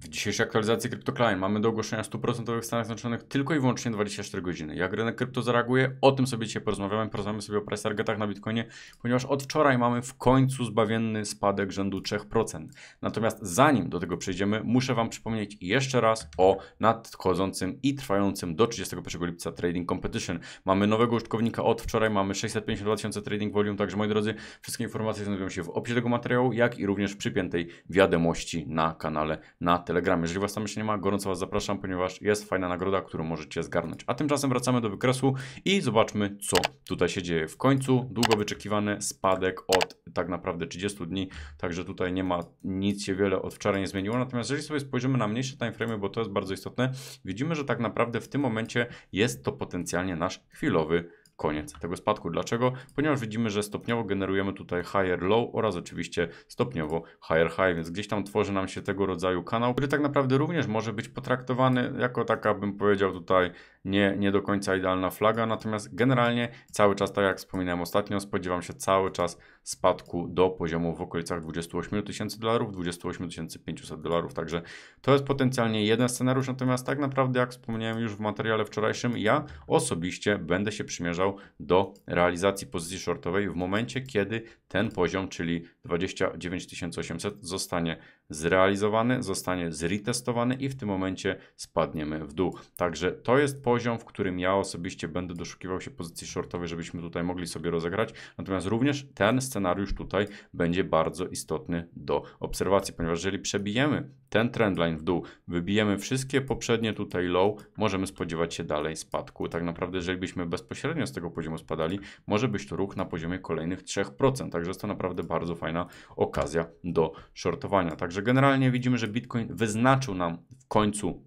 W dzisiejszej aktualizacji CryptoClient mamy do ogłoszenia 100% w Stanach Zjednoczonych tylko i wyłącznie 24 godziny. Jak rynek krypto zareaguje, o tym sobie dzisiaj porozmawiamy. Porozmawiamy sobie o price targetach na Bitcoinie, ponieważ od wczoraj mamy w końcu zbawienny spadek rzędu 3%. Natomiast zanim do tego przejdziemy, muszę Wam przypomnieć jeszcze raz o nadchodzącym i trwającym do 31 lipca Trading Competition. Mamy nowego użytkownika od wczoraj, mamy 652 tysięcy trading volume, także moi drodzy, wszystkie informacje znajdują się w opisie tego materiału, jak i również w przypiętej wiadomości na kanale na Telegram, Jeżeli Was tam jeszcze nie ma, gorąco Was zapraszam, ponieważ jest fajna nagroda, którą możecie zgarnąć. A tymczasem wracamy do wykresu i zobaczmy, co tutaj się dzieje. W końcu długo wyczekiwany spadek od tak naprawdę 30 dni, także tutaj nie ma nic się wiele od wczoraj nie zmieniło. Natomiast jeżeli sobie spojrzymy na mniejsze timeframe, bo to jest bardzo istotne, widzimy, że tak naprawdę w tym momencie jest to potencjalnie nasz chwilowy koniec tego spadku. Dlaczego? Ponieważ widzimy, że stopniowo generujemy tutaj higher low oraz oczywiście stopniowo higher high, więc gdzieś tam tworzy nam się tego rodzaju kanał, który tak naprawdę również może być potraktowany jako taka, bym powiedział tutaj, nie, nie do końca idealna flaga, natomiast generalnie cały czas, tak jak wspominałem ostatnio, spodziewam się cały czas spadku do poziomu w okolicach 28 tysięcy dolarów, 28 500 dolarów, także to jest potencjalnie jeden scenariusz, natomiast tak naprawdę, jak wspomniałem już w materiale wczorajszym, ja osobiście będę się przymierzał do realizacji pozycji shortowej w momencie, kiedy ten poziom, czyli 29 800 zostanie zrealizowany, zostanie zretestowany i w tym momencie spadniemy w dół. Także to jest poziom, w którym ja osobiście będę doszukiwał się pozycji shortowej, żebyśmy tutaj mogli sobie rozegrać. Natomiast również ten scenariusz tutaj będzie bardzo istotny do obserwacji, ponieważ jeżeli przebijemy ten trendline w dół, wybijemy wszystkie poprzednie tutaj low, możemy spodziewać się dalej spadku. Tak naprawdę, jeżeli byśmy bezpośrednio z tego poziomu spadali, może być to ruch na poziomie kolejnych 3%. Także jest to naprawdę bardzo fajna okazja do shortowania. Także generalnie widzimy, że Bitcoin wyznaczył nam w końcu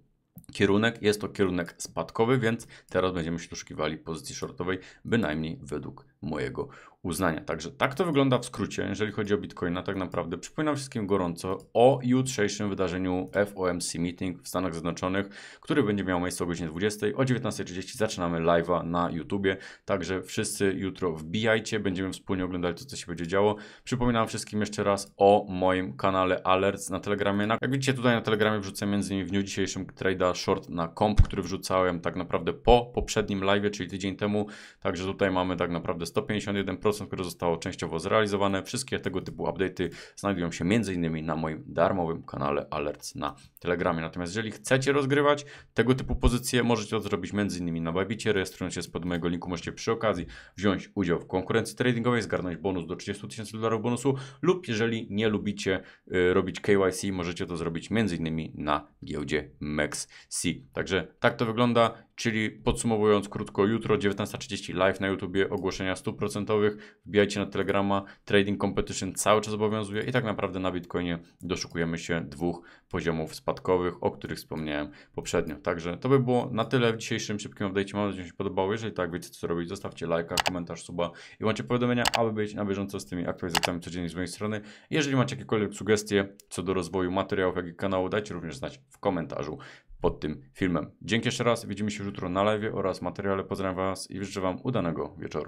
kierunek. Jest to kierunek spadkowy, więc teraz będziemy się doszukiwali pozycji shortowej, bynajmniej według mojego uznania. Także tak to wygląda w skrócie, jeżeli chodzi o Bitcoina. Tak naprawdę przypominam wszystkim gorąco o jutrzejszym wydarzeniu FOMC Meeting w Stanach Zjednoczonych, który będzie miał miejsce o godzinie 20. O 19.30 zaczynamy live'a na YouTubie, także wszyscy jutro wbijajcie, będziemy wspólnie oglądali to, co się będzie działo. Przypominam wszystkim jeszcze raz o moim kanale Alerts na Telegramie. Jak widzicie tutaj na Telegramie wrzucę m.in. w dniu dzisiejszym trade'a short na komp, który wrzucałem tak naprawdę po poprzednim live'ie, czyli tydzień temu. Także tutaj mamy tak naprawdę 151% 100%, które zostało częściowo zrealizowane. Wszystkie tego typu update'y znajdują się m.in. na moim darmowym kanale Alerts na Telegramie. Natomiast jeżeli chcecie rozgrywać tego typu pozycje, możecie to zrobić m.in. na Babicie, rejestrując się pod mojego linku, możecie przy okazji wziąć udział w konkurencji tradingowej, zgarnąć bonus do 30 tysięcy dolarów bonusu lub jeżeli nie lubicie y, robić KYC, możecie to zrobić m.in. na giełdzie MexC. Także tak to wygląda. Czyli podsumowując krótko, jutro 19.30 live na YouTubie, ogłoszenia 100%, wbijajcie na Telegrama, Trading Competition cały czas obowiązuje i tak naprawdę na Bitcoinie doszukujemy się dwóch poziomów spadkowych, o których wspomniałem poprzednio. Także to by było na tyle w dzisiejszym szybkim update'cie. Mam nadzieję, że się podobało. Jeżeli tak, wiecie co robić, zostawcie lajka, komentarz, suba i macie powiadomienia, aby być na bieżąco z tymi aktualizacjami codziennie z mojej strony. Jeżeli macie jakiekolwiek sugestie co do rozwoju materiałów, jak i kanału, dajcie również znać w komentarzu pod tym filmem. Dzięki jeszcze raz, widzimy się jutro na live oraz materiale. Pozdrawiam Was i życzę Wam udanego wieczoru.